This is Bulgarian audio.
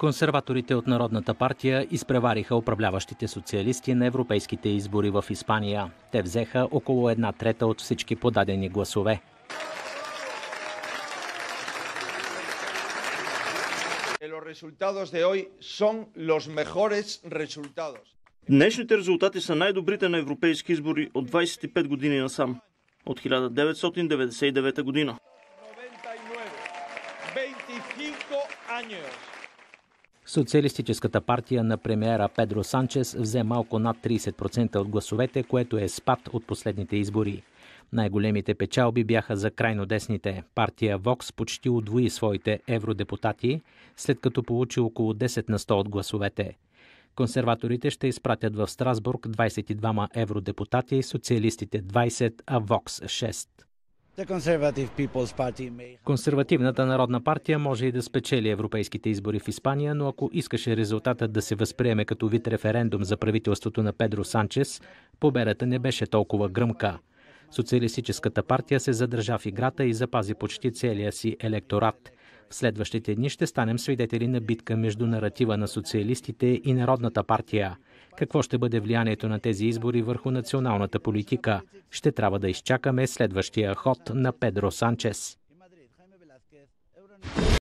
Консерваторите от Народната партия изпревариха управляващите социалисти на европейските избори в Испания. Те взеха около една трета от всички подадени гласове. Днешните резултати са най-добрите на европейски избори от 25 години насам. От 1999 година. 25 Социалистическата партия на премиера Педро Санчес взе малко над 30% от гласовете, което е спад от последните избори. Най-големите печалби бяха за крайно десните. Партия ВОКС почти удвои своите евродепутати, след като получи около 10 на 100 от гласовете. Консерваторите ще изпратят в Страсбург 22 евродепутати, социалистите 20, а ВОКС 6. Консервативната народна партия може и да спечели европейските избори в Испания, но ако искаше резултатът да се възприеме като вид референдум за правителството на Педро Санчес, победата не беше толкова гръмка. Социалистическата партия се задържа в играта и запази почти целия си електорат. В следващите дни ще станем свидетели на битка между наратива на социалистите и Народната партия – какво ще бъде влиянието на тези избори върху националната политика? Ще трябва да изчакаме следващия ход на Педро Санчес.